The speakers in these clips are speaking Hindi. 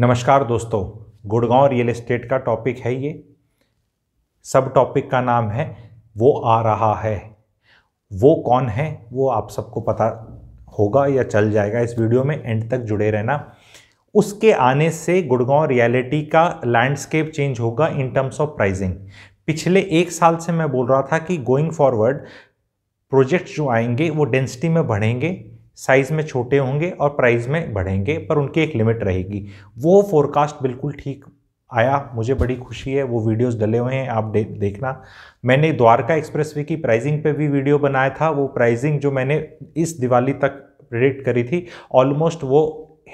नमस्कार दोस्तों गुड़गांव रियल एस्टेट का टॉपिक है ये सब टॉपिक का नाम है वो आ रहा है वो कौन है वो आप सबको पता होगा या चल जाएगा इस वीडियो में एंड तक जुड़े रहना उसके आने से गुड़गांव रियलिटी का लैंडस्केप चेंज होगा इन टर्म्स ऑफ प्राइजिंग पिछले एक साल से मैं बोल रहा था कि गोइंग फॉरवर्ड प्रोजेक्ट्स जो आएंगे वो डेंसिटी में बढ़ेंगे साइज़ में छोटे होंगे और प्राइस में बढ़ेंगे पर उनकी एक लिमिट रहेगी वो फोरकास्ट बिल्कुल ठीक आया मुझे बड़ी खुशी है वो वीडियोस डले हुए हैं आप दे, देखना मैंने द्वारका एक्सप्रेसवे की प्राइसिंग पे भी वीडियो बनाया था वो प्राइसिंग जो मैंने इस दिवाली तक प्रेडिक्ट करी थी ऑलमोस्ट वो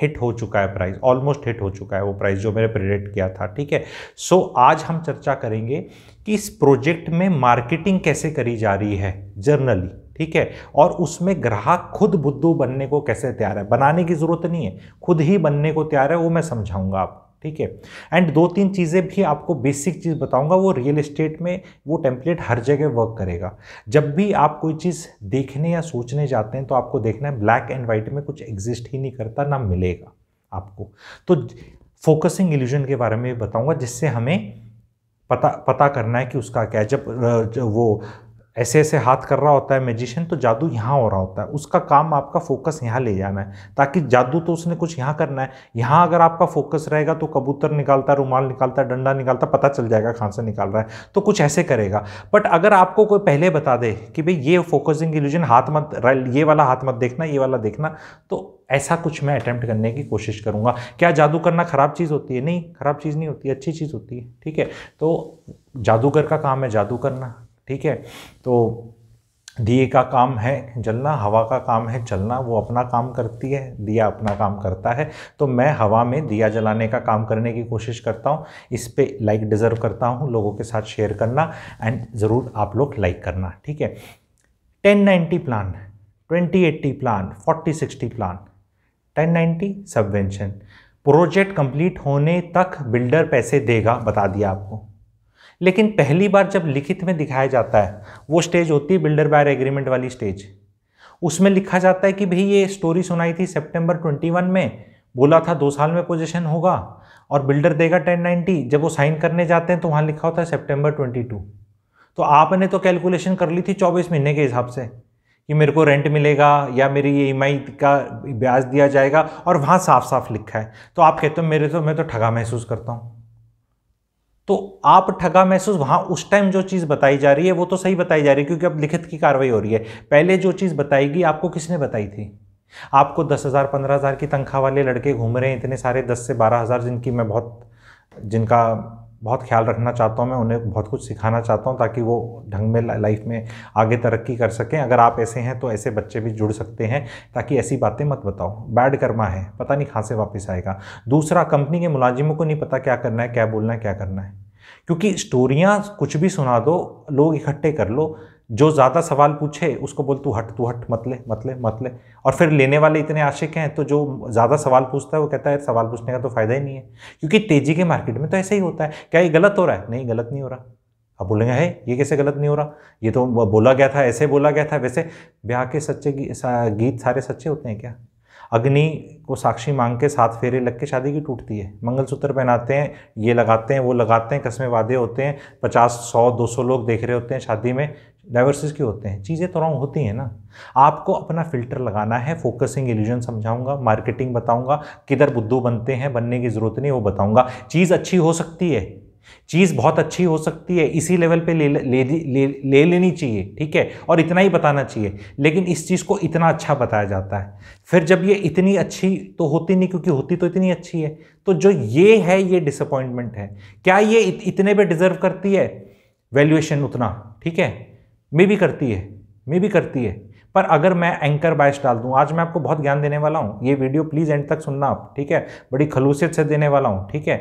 हिट हो चुका है प्राइस ऑलमोस्ट हिट हो चुका है वो प्राइस जो मैंने प्रेडिक्ट किया था ठीक है सो so, आज हम चर्चा करेंगे कि इस प्रोजेक्ट में मार्केटिंग कैसे करी जा रही है जर्नली ठीक है और उसमें ग्राहक खुद बुद्धू बनने को कैसे तैयार है बनाने की ज़रूरत नहीं है खुद ही बनने को तैयार है वो मैं समझाऊंगा आपको ठीक है एंड दो तीन चीज़ें भी आपको बेसिक चीज़ बताऊंगा वो रियल एस्टेट में वो टेम्पलेट हर जगह वर्क करेगा जब भी आप कोई चीज़ देखने या सोचने जाते हैं तो आपको देखना है ब्लैक एंड वाइट में कुछ एग्जिस्ट ही नहीं करता ना मिलेगा आपको तो फोकसिंग इल्यूजन के बारे में भी बताऊंगा जिससे हमें पता पता करना है कि उसका क्या जब, जब वो ऐसे ऐसे हाथ कर रहा होता है मैजिशियन तो जादू यहाँ हो रहा होता है उसका काम आपका फोकस यहाँ ले जाना है ताकि जादू तो उसने कुछ यहाँ करना है यहाँ अगर आपका फोकस रहेगा तो कबूतर निकालता रुमाल निकालता डंडा निकालता पता चल जाएगा कहाँ से निकाल रहा है तो कुछ ऐसे करेगा बट अगर आपको कोई पहले बता दे कि भाई ये फोकसिंग इल्यूजन हाथ मत ये वाला हाथ मत देखना ये वाला देखना तो ऐसा कुछ मैं अटैम्प्ट करने की कोशिश करूँगा क्या जादू करना ख़राब चीज़ होती है नहीं ख़राब चीज़ नहीं होती अच्छी चीज़ होती है ठीक है तो जादूगर का काम है जादू करना ठीक है तो दिए का काम है जलना हवा का काम है चलना वो अपना काम करती है दिया अपना काम करता है तो मैं हवा में दिया जलाने का काम करने की कोशिश करता हूँ इस पर लाइक डिज़र्व करता हूँ लोगों के साथ शेयर करना एंड ज़रूर आप लोग लाइक करना ठीक है ten ninety plan twenty eighty plan forty sixty plan ten ninety subvention project complete होने तक बिल्डर पैसे देगा बता दिया आपको लेकिन पहली बार जब लिखित में दिखाया जाता है वो स्टेज होती है बिल्डर बायर एग्रीमेंट वाली स्टेज उसमें लिखा जाता है कि भाई ये स्टोरी सुनाई थी सेप्टेम्बर ट्वेंटी में बोला था दो साल में पोजिशन होगा और बिल्डर देगा नाइन्टी जब वो साइन करने जाते हैं तो वहाँ लिखा होता है ट्वेंटी टू तो आपने तो कैलकुलेशन कर ली थी चौबीस महीने के हिसाब से कि मेरे को रेंट मिलेगा या मेरी ये e ई का ब्याज दिया जाएगा और वहाँ साफ साफ लिखा है तो आप कहते हो मेरे तो मैं तो ठगा महसूस करता हूँ तो आप ठगा महसूस वहाँ उस टाइम जो चीज़ बताई जा रही है वो तो सही बताई जा रही है क्योंकि अब लिखित की कार्रवाई हो रही है पहले जो चीज़ बताएगी आपको किसने बताई थी आपको दस हज़ार पंद्रह हज़ार की तनख्वाह वाले लड़के घूम रहे हैं इतने सारे दस से बारह हज़ार जिनकी मैं बहुत जिनका बहुत ख्याल रखना चाहता हूँ मैं उन्हें बहुत कुछ सिखाना चाहता हूँ ताकि वो ढंग में लाइफ में आगे तरक्की कर सकें अगर आप ऐसे हैं तो ऐसे बच्चे भी जुड़ सकते हैं ताकि ऐसी बातें मत बताओ बैड कर्मा है पता नहीं कहाँ से वापस आएगा दूसरा कंपनी के मुलाजिमों को नहीं पता क्या करना है क्या बोलना है क्या करना है क्योंकि स्टोरियाँ कुछ भी सुना दो लोग इकट्ठे कर लो जो ज़्यादा सवाल पूछे उसको बोल तू हट तू हट मत ले मत ले मत ले और फिर लेने वाले इतने आशिक हैं तो जो ज़्यादा सवाल पूछता है वो कहता है सवाल पूछने का तो फ़ायदा ही नहीं है क्योंकि तेज़ी के मार्केट में तो ऐसा ही होता है क्या ये गलत हो रहा है नहीं गलत नहीं हो रहा अब बोलेंगे है ये कैसे गलत नहीं हो रहा ये तो बोला गया था ऐसे बोला गया था वैसे ब्याह के सच्चे गीत सारे सच्चे होते हैं क्या अग्नि को साक्षी मांग के साथ फेरे लग के शादी की टूटती है मंगलसूत्र पहनाते हैं ये लगाते हैं वो लगाते हैं कस्में वादे होते हैं पचास सौ दो सौ लोग देख रहे होते हैं शादी में डाइवर्सिस के होते हैं चीज़ें तो रॉन्ग होती हैं ना आपको अपना फिल्टर लगाना है फोकसिंग एल्यूजन समझाऊंगा मार्केटिंग बताऊंगा किधर बुद्धू बनते हैं बनने की ज़रूरत नहीं वो बताऊंगा चीज़ अच्छी हो सकती है चीज़ बहुत अच्छी हो सकती है इसी लेवल पे ले ले, ले, ले लेनी चाहिए ठीक है और इतना ही बताना चाहिए लेकिन इस चीज़ को इतना अच्छा बताया जाता है फिर जब ये इतनी अच्छी तो होती नहीं क्योंकि होती तो इतनी अच्छी है तो जो ये है ये डिसअपॉइंटमेंट है क्या ये इत, इतने पे डिज़र्व करती है वैल्यूएशन उतना ठीक है मे भी करती है मे भी करती है पर अगर मैं एंकर बायस डाल दूं आज मैं आपको बहुत ज्ञान देने वाला हूं ये वीडियो प्लीज़ एंड तक सुनना आप ठीक है बड़ी खलूसियत से देने वाला हूं ठीक है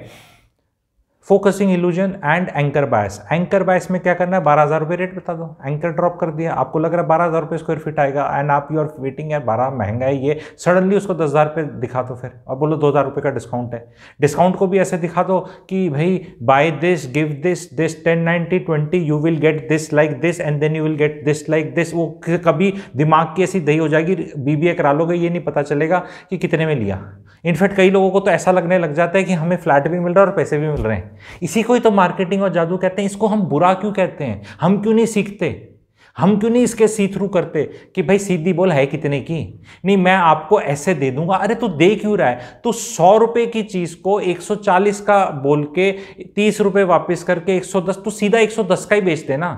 focusing illusion and anchor bias anchor bias में क्या करना है बारह हज़ार रुपये रेट बता दो एंकर ड्रॉप कर दिया आपको लग रहा है बारह हज़ार रुपये स्क्वायर फीट आएगा एंड आप यूर वेटिंग यार बारह महंगा है ये सडनली उसको दस हज़ार रुपये दिखा दो फिर और बोलो दो हज़ार रुपये का डिस्काउंट है डिस्काउंट को भी ऐसे दिखा दो कि भाई buy this give this this ten ninety twenty you will get this like this and then you will get this like this वो कभी दिमाग की ऐसी दही हो जाएगी बी बी ए करा लोगे ये नहीं पता चलेगा कि कितने में लिया इनफैक्ट कई लोगों को तो ऐसा लगने लग जाता है कि हमें फ्लैट भी मिल रहा है और पैसे भी मिल रहे हैं इसी को ही तो मार्केटिंग और जादू कहते हैं इसको हम बुरा क्यों कहते हैं हम क्यों नहीं सीखते हम क्यों नहीं इसके सी थ्रू करते कि भाई सीधी बोल है कितने की नहीं मैं आपको ऐसे दे दूंगा अरे तू दे क्यों रहा है तू सौ रुपये की चीज़ को 140 का बोल के तीस रुपये वापस करके 110 तू सीधा 110 का ही बेच देना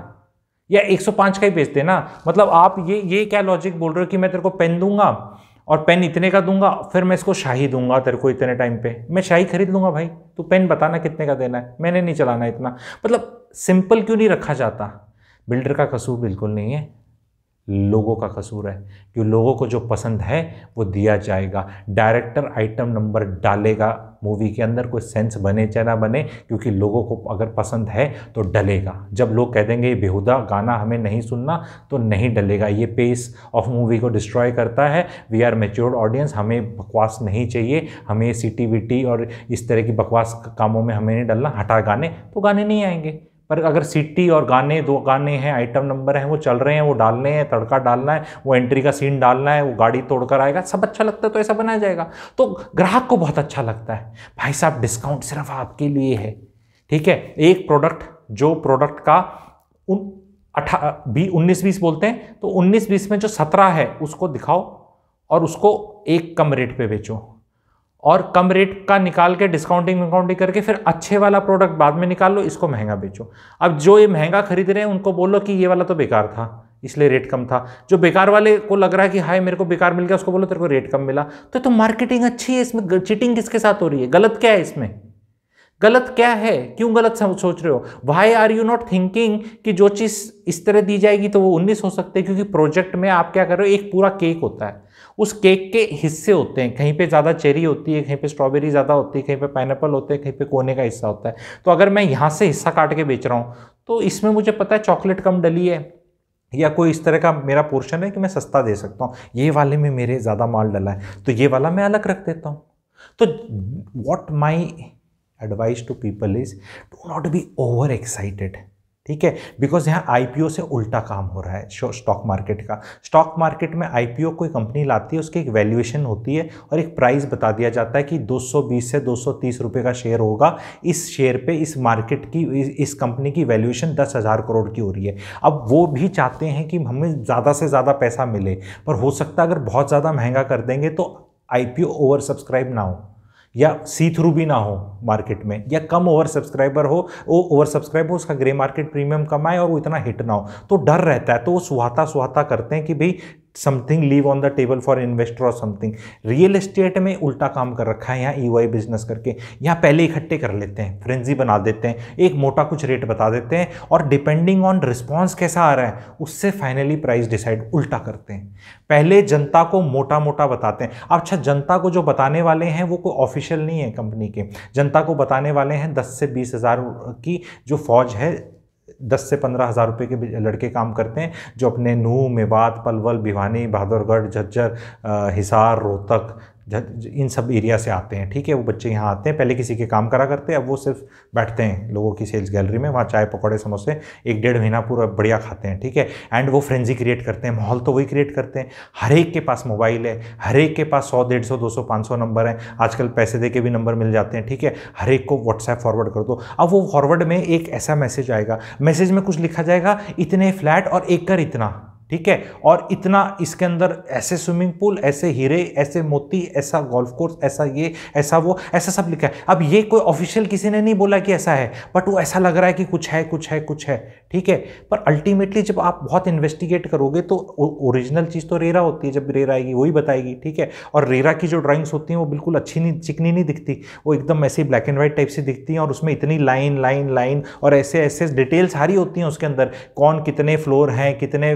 या 105 का ही बेच देना मतलब आप ये ये क्या लॉजिक बोल रहे हो कि मैं तेरे को पेन दूंगा और पेन इतने का दूंगा फिर मैं इसको शाही दूंगा तेरे को इतने टाइम पे मैं शाही खरीद लूँगा भाई तू पेन बताना कितने का देना है मैंने नहीं चलाना इतना मतलब सिंपल क्यों नहीं रखा जाता बिल्डर का कसूर बिल्कुल नहीं है लोगों का कसूर है कि लोगों को जो पसंद है वो दिया जाएगा डायरेक्टर आइटम नंबर डालेगा मूवी के अंदर कोई सेंस बने चाहे ना बने क्योंकि लोगों को अगर पसंद है तो डलेगा जब लोग कह देंगे ये बेहुदा गाना हमें नहीं सुनना तो नहीं डलेगा ये पेस ऑफ मूवी को डिस्ट्रॉय करता है वी आर मेच्योर्ड ऑडियंस हमें बकवास नहीं चाहिए हमें सी टी वी टी और इस तरह की बकवास कामों में हमें नहीं डलना हटा गाने तो गाने नहीं आएंगे पर अगर सीटी और गाने दो गाने हैं आइटम नंबर हैं वो चल रहे हैं वो डालने हैं तड़का डालना है वो एंट्री का सीन डालना है वो गाड़ी तोड़कर आएगा सब अच्छा लगता है तो ऐसा बनाया जाएगा तो ग्राहक को बहुत अच्छा लगता है भाई साहब डिस्काउंट सिर्फ आपके लिए है ठीक है एक प्रोडक्ट जो प्रोडक्ट का उन अठा बी उन्नीस बीस बोलते हैं तो उन्नीस बीस में जो सत्रह है उसको दिखाओ और उसको एक कम रेट पे बेचो और कम रेट का निकाल के डिस्काउंटिंग विकाउंटिंग करके फिर अच्छे वाला प्रोडक्ट बाद में निकाल लो इसको महंगा बेचो अब जो ये महंगा खरीद रहे हैं उनको बोलो कि ये वाला तो बेकार था इसलिए रेट कम था जो बेकार वाले को लग रहा है कि हाय मेरे को बेकार मिल गया उसको बोलो तेरे को रेट कम मिला तो तो मार्केटिंग अच्छी है इसमें चीटिंग किसके साथ हो रही है गलत क्या है इसमें गलत क्या है क्यों गलत सोच रहे हो why are you not thinking कि जो चीज़ इस तरह दी जाएगी तो वो उन्नीस हो सकते हैं क्योंकि प्रोजेक्ट में आप क्या कर रहे हो एक पूरा केक होता है उस केक के हिस्से होते हैं कहीं पे ज़्यादा चेरी होती है कहीं पे स्ट्रॉबेरी ज़्यादा होती है कहीं पे पाइनएप्पल होते हैं कहीं पे कोने का हिस्सा होता है तो अगर मैं यहाँ से हिस्सा काट के बेच रहा हूँ तो इसमें मुझे पता है चॉकलेट कम डली है या कोई इस तरह का मेरा पोर्शन है कि मैं सस्ता दे सकता हूँ ये वाले में मेरे ज़्यादा माल डला है तो ये वाला मैं अलग रख देता हूँ तो what my advice to people is do not be over excited ठीक है बिकॉज यहाँ आई से उल्टा काम हो रहा है स्टॉक मार्केट का स्टॉक मार्केट में आई कोई कंपनी लाती है उसकी एक वैल्यूएशन होती है और एक प्राइस बता दिया जाता है कि 220 से 230 रुपए का शेयर होगा इस शेयर पे इस मार्केट की इस, इस कंपनी की वैल्यूएशन दस हज़ार करोड़ की हो रही है अब वो भी चाहते हैं कि हमें ज़्यादा से ज़्यादा पैसा मिले पर हो सकता है अगर बहुत ज़्यादा महंगा कर देंगे तो आई ओवर सब्सक्राइब ना हो या सी थ्रू भी ना हो मार्केट में या कम ओवर सब्सक्राइबर हो वो ओवर सब्सक्राइब हो उसका ग्रे मार्केट प्रीमियम कमाए और वो इतना हिट ना हो तो डर रहता है तो वो सुहाता सुहाता करते हैं कि भाई something leave on the table for investor और समथिंग रियल एस्टेट में उल्टा काम कर रखा है यहाँ ई e बिजनेस करके यहाँ पहले इकट्ठे कर लेते हैं फ्रेंजी बना देते हैं एक मोटा कुछ रेट बता देते हैं और डिपेंडिंग ऑन रिस्पॉन्स कैसा आ रहा है उससे फाइनली प्राइस डिसाइड उल्टा करते हैं पहले जनता को मोटा मोटा बताते हैं अच्छा जनता को जो बताने वाले हैं वो कोई ऑफिशियल नहीं है कंपनी के जनता को बताने वाले हैं दस से बीस हज़ार की जो फौज है दस से पंद्रह हज़ार रुपये के लड़के काम करते हैं जो अपने नूह मेवात पलवल भिवानी बहादुरगढ़ झज्जर हिसार रोहतक इन सब एरिया से आते हैं ठीक है वो बच्चे यहाँ आते हैं पहले किसी के काम करा करते हैं अब वो सिर्फ बैठते हैं लोगों की सेल्स गैलरी में वहाँ चाय पकौड़े समोसे एक डेढ़ महीना पूरा बढ़िया खाते हैं ठीक है एंड वो फ्रेंजी क्रिएट करते हैं माहौल तो वही क्रिएट करते हैं हर एक के पास मोबाइल है हर एक के पास सौ डेढ़ सौ दो सौ पाँच सौ नंबर हैं आजकल पैसे दे के भी नंबर मिल जाते हैं ठीक है हर एक को व्हाट्सएप फॉरवर्ड कर दो अब वो फॉरवर्ड में एक ऐसा मैसेज आएगा मैसेज में कुछ लिखा जाएगा इतने फ्लैट और कर इतना ठीक है और इतना इसके अंदर ऐसे स्विमिंग पूल ऐसे हीरे ऐसे मोती ऐसा गोल्फ कोर्स ऐसा ये ऐसा वो ऐसा सब लिखा है अब ये कोई ऑफिशियल किसी ने नहीं बोला कि ऐसा है बट वो ऐसा लग रहा है कि कुछ है कुछ है कुछ है ठीक है पर अल्टीमेटली जब आप बहुत इन्वेस्टिगेट करोगे तो ओरिजिनल चीज़ तो रेरा होती है जब रेरा आएगी वही बताएगी ठीक है और रेरा की जो ड्राइंग्स होती हैं वो बिल्कुल अच्छी नहीं चिकनी नहीं दिखती वो एकदम ऐसे ब्लैक एंड व्हाइट टाइप से दिखती हैं और उसमें इतनी लाइन लाइन लाइन और ऐसे ऐसे डिटेल्स सारी होती हैं उसके अंदर कौन कितने फ्लोर हैं कितने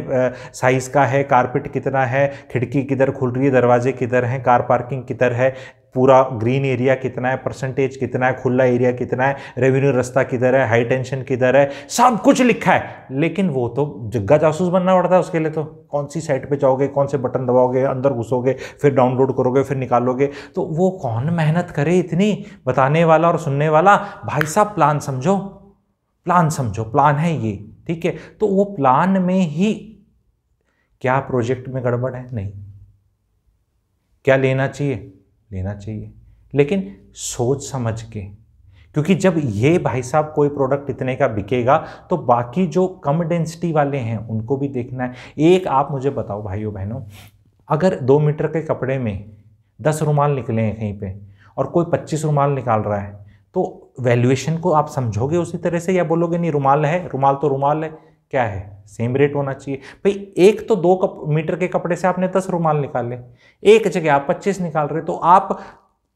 साइज़ का है कारपेट कितना है खिड़की किधर खुल रही है दरवाजे किधर हैं कार पार्किंग किधर है पूरा ग्रीन एरिया कितना है परसेंटेज कितना है खुला एरिया कितना है रेवेन्यू रास्ता किधर है हाई टेंशन किधर है सब कुछ लिखा है लेकिन वो तो जग्गा जासूस बनना पड़ता है उसके लिए तो कौन सी साइट पे जाओगे कौन से बटन दबाओगे अंदर घुसोगे फिर डाउनलोड करोगे फिर निकालोगे तो वो कौन मेहनत करे इतनी बताने वाला और सुनने वाला भाई साहब प्लान समझो प्लान समझो प्लान है ये ठीक है तो वो प्लान में ही क्या प्रोजेक्ट में गड़बड़ है नहीं क्या लेना चाहिए लेना चाहिए लेकिन सोच समझ के क्योंकि जब ये भाई साहब कोई प्रोडक्ट इतने का बिकेगा तो बाकी जो कम डेंसिटी वाले हैं उनको भी देखना है एक आप मुझे बताओ भाइयों बहनों अगर दो मीटर के कपड़े में दस रुमाल निकले हैं कहीं पे और कोई पच्चीस रुमाल निकाल रहा है तो वैल्यूएशन को आप समझोगे उसी तरह से या बोलोगे नहीं रुमाल है रुमाल तो रुमाल है क्या है सेम रेट होना चाहिए भाई एक तो दो कप, मीटर के कपड़े से आपने दस रुमाल निकाले एक जगह आप पच्चीस निकाल रहे तो आप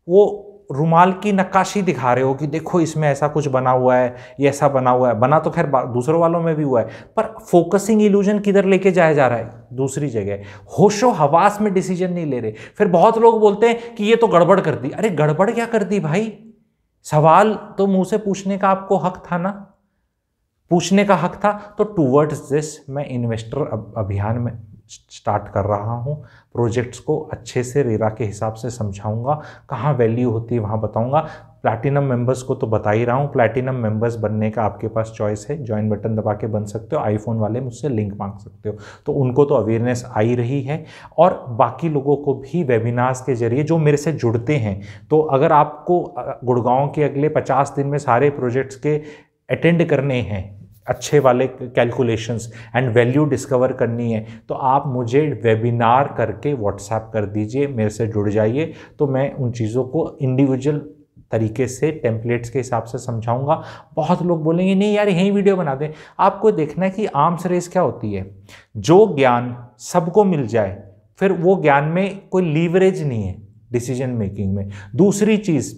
वो रुमाल की नक्काशी दिखा रहे हो कि देखो इसमें ऐसा कुछ बना हुआ है ये ऐसा बना हुआ है बना तो खैर दूसरों वालों में भी हुआ है पर फोकसिंग इल्यूजन किधर लेके जाया जा रहा है दूसरी जगह होशो हवास में डिसीजन नहीं ले रहे फिर बहुत लोग बोलते हैं कि ये तो गड़बड़ कर दी अरे गड़बड़ क्या कर दी भाई सवाल तो मुंह से पूछने का आपको हक था ना पूछने का हक था तो टूवर्ड्स दिस मैं इन्वेस्टर अभियान में स्टार्ट कर रहा हूँ प्रोजेक्ट्स को अच्छे से रेरा के हिसाब से समझाऊंगा कहाँ वैल्यू होती है वहाँ बताऊंगा प्लैटिनम मेंबर्स को तो बता ही रहा हूँ प्लैटिनम मेंबर्स बनने का आपके पास चॉइस है ज्वाइन बटन दबा के बन सकते हो आईफोन वाले मुझसे लिंक मांग सकते हो तो उनको तो अवेयरनेस आ ही रही है और बाकी लोगों को भी वेबिनार्स के जरिए जो मेरे से जुड़ते हैं तो अगर आपको गुड़गांव के अगले पचास दिन में सारे प्रोजेक्ट्स के अटेंड करने हैं अच्छे वाले कैलकुलेशंस एंड वैल्यू डिस्कवर करनी है तो आप मुझे वेबिनार करके व्हाट्सएप कर दीजिए मेरे से जुड़ जाइए तो मैं उन चीज़ों को इंडिविजुअल तरीके से टेम्पलेट्स के हिसाब से समझाऊंगा बहुत लोग बोलेंगे नहीं यार यहीं वीडियो बना दें आपको देखना है कि आर्म्स रेस क्या होती है जो ज्ञान सबको मिल जाए फिर वो ज्ञान में कोई लीवरेज नहीं है डिसीजन मेकिंग में दूसरी चीज़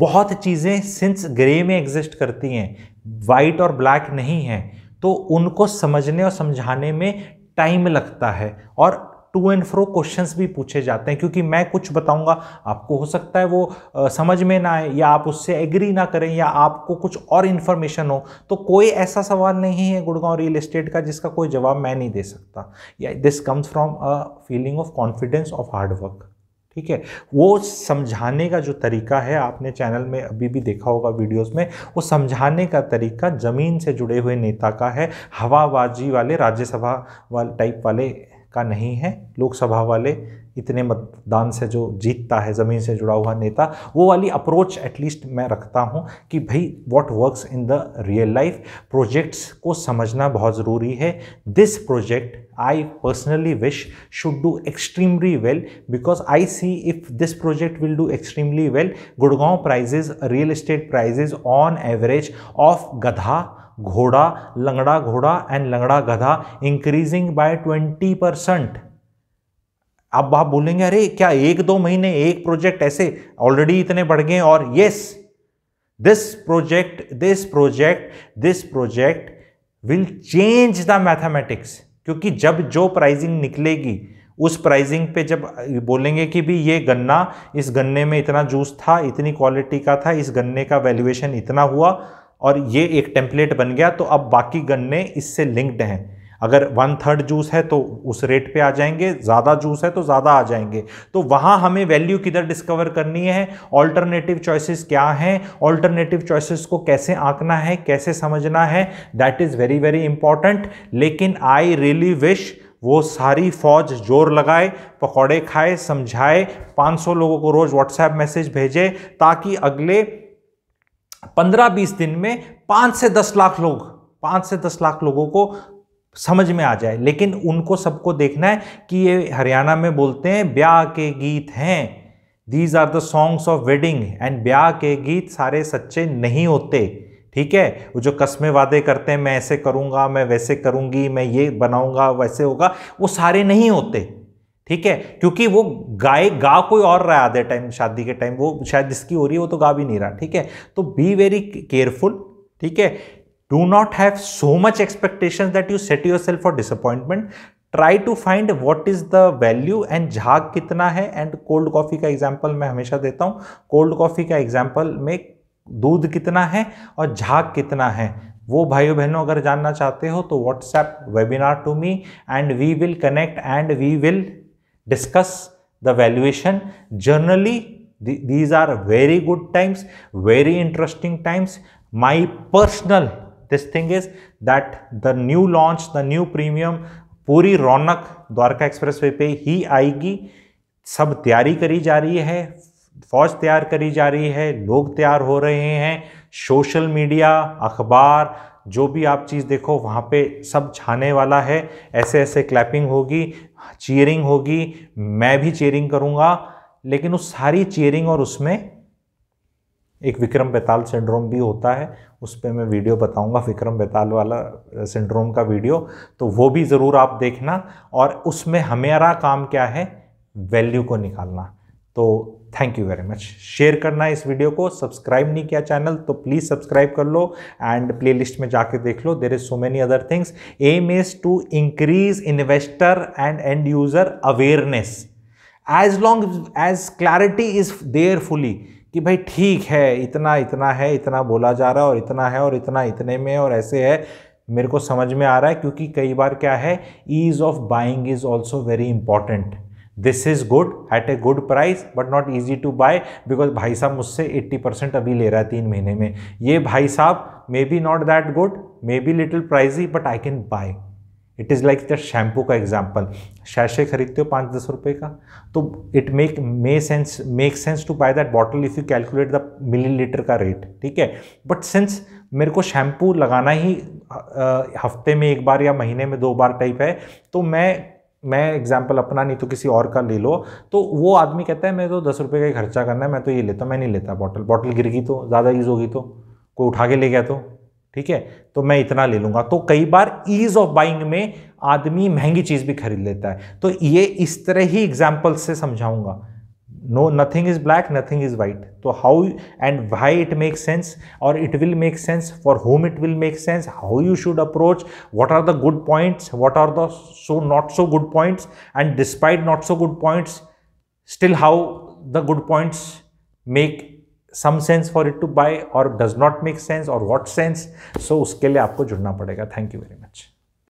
बहुत चीज़ें सिंस ग्रे में एग्जिस्ट करती हैं वाइट और ब्लैक नहीं है तो उनको समझने और समझाने में टाइम लगता है और टू एंड फ्रो क्वेश्चंस भी पूछे जाते हैं क्योंकि मैं कुछ बताऊंगा आपको हो सकता है वो आ, समझ में ना आए या आप उससे एग्री ना करें या आपको कुछ और इन्फॉर्मेशन हो तो कोई ऐसा सवाल नहीं है गुड़गांव रियल एस्टेट का जिसका कोई जवाब मैं नहीं दे सकता या this comes from a feeling of confidence of hard work ठीक है वो समझाने का जो तरीका है आपने चैनल में अभी भी देखा होगा वीडियोस में वो समझाने का तरीका ज़मीन से जुड़े हुए नेता का है हवाबाजी वाले राज्यसभा वाले टाइप वाले का नहीं है लोकसभा वाले इतने मतदान से जो जीतता है ज़मीन से जुड़ा हुआ नेता वो वाली अप्रोच एटलीस्ट मैं रखता हूँ कि भाई what works in the real life projects को समझना बहुत ज़रूरी है this project I personally wish should do extremely well because I see if this project will do extremely well Gurgaon prices real estate prices on average of गधा घोड़ा लंगड़ा घोड़ा एंड लंगड़ा गधा इंक्रीजिंग बाय ट्वेंटी परसेंट अब आप बोलेंगे अरे क्या एक दो महीने एक प्रोजेक्ट ऐसे ऑलरेडी इतने बढ़ गए और yes this project this project this project will change the mathematics क्योंकि जब जो प्राइजिंग निकलेगी उस प्राइजिंग पे जब बोलेंगे कि भी ये गन्ना इस गन्ने में इतना जूस था इतनी क्वालिटी का था इस गन्ने का वैल्यूएशन इतना हुआ और ये एक टेम्पलेट बन गया तो अब बाकी गन्ने इससे लिंक्ड हैं अगर वन थर्ड जूस है तो उस रेट पे आ जाएंगे ज़्यादा जूस है तो ज़्यादा आ जाएंगे तो वहाँ हमें वैल्यू किधर डिस्कवर करनी है ऑल्टरनेटिव चॉइसेस क्या हैं ऑल्टरनेटिव चॉइसेस को कैसे आंकना है कैसे समझना है that is very very important लेकिन आई रियली विश वो सारी फौज जोर लगाए पकौड़े खाए समझाए 500 लोगों को रोज़ व्हाट्सएप मैसेज भेजे ताकि अगले 15-20 दिन में 5 से 10 लाख लोग 5 से 10 लाख लोगों को समझ में आ जाए लेकिन उनको सबको देखना है कि ये हरियाणा में बोलते हैं ब्याह के गीत हैं these are the songs of wedding and ब्याह के गीत सारे सच्चे नहीं होते ठीक है वो जो कस्में वादे करते हैं मैं ऐसे करूँगा मैं वैसे करूँगी मैं ये बनाऊँगा वैसे होगा वो सारे नहीं होते ठीक है क्योंकि वो गाय गा कोई और रहा आधे टाइम शादी के टाइम वो शायद जिसकी हो रही है वो तो गा भी नहीं रहा ठीक है तो बी वेरी केयरफुल ठीक है do not have so much expectations that you set yourself for disappointment Try to find what is the value and झाग कितना है and cold coffee का example मैं हमेशा देता हूँ cold coffee का example में दूध कितना है और झाग कितना है वो भाइयों बहनों अगर जानना चाहते हो तो WhatsApp webinar to me and we will connect and we will discuss the valuation generally these are very good times very interesting times my personal this thing is that the new launch the new premium Puri Raunak Dwarka express way पे ही आएगी सब तैयारी करी जा रही है फौज तैयार करी जा रही है लोग तैयार हो रहे हैं सोशल मीडिया अखबार जो भी आप चीज़ देखो वहाँ पे सब छाने वाला है ऐसे ऐसे क्लैपिंग होगी चीयरिंग होगी मैं भी चेयरिंग करूँगा लेकिन उस सारी चेयरिंग और उसमें एक विक्रम बेताल सिंड्रोम भी होता है उस पर मैं वीडियो बताऊंगा विक्रम बेताल वाला सिंड्रोम का वीडियो तो वो भी ज़रूर आप देखना और उसमें हमारा काम क्या है वैल्यू को निकालना तो thank you very much share करना इस वीडियो को सब्सक्राइब नहीं किया चैनल तो प्लीज़ सब्सक्राइब कर लो एंड लिस्ट में जाके देख लो there is so many other things aim is to increase investor and and user awareness as long as clarity is there fully कि भाई ठीक है इतना इतना है इतना बोला जा रहा है और इतना है और इतना इतने में और ऐसे है मेरे को समझ में आ रहा है क्योंकि कई बार क्या है ease of buying is also very important this is good at a good price but not easy to buy because भाई साहब मुझसे 80 परसेंट अभी ले रहा है तीन महीने में ये भाई साहब maybe not that good maybe little pricey but I can buy it is like the shampoo का एग्जाम्पल शैशे खरीदते हो पाँच दस रुपये का तो it make may sense make sense to buy that bottle if you calculate the millilitre का रेट ठीक है बट सिंस मेरे को शैम्पू लगाना ही हफ्ते में एक बार या महीने में दो बार टाइप है तो मैं मैं एग्जाम्पल अपना नहीं तो किसी और का ले लो तो वो आदमी कहता है मैं तो दस रुपये का ही खर्चा करना है मैं तो ये लेता मैं नहीं लेता बॉटल बॉटल गिर गई तो ज़्यादा यूज़ होगी तो कोई उठा के ले गया तो ठीक है तो मैं इतना ले लूंगा तो कई बार ईज ऑफ बाइंग में आदमी महंगी चीज़ भी खरीद लेता है तो ये इस तरह ही एग्जाम्पल से समझाऊंगा no nothing is black nothing is white तो how and why it make sense और it will make sense for whom it will make sense how you should approach what are the good points what are the so not so good points and despite not so good points still how the good points make some sense for it to buy और डज नॉट मेक सेंस और वॉट सेंस सो उसके लिए आपको जुड़ना पड़ेगा थैंक यू वेरी मच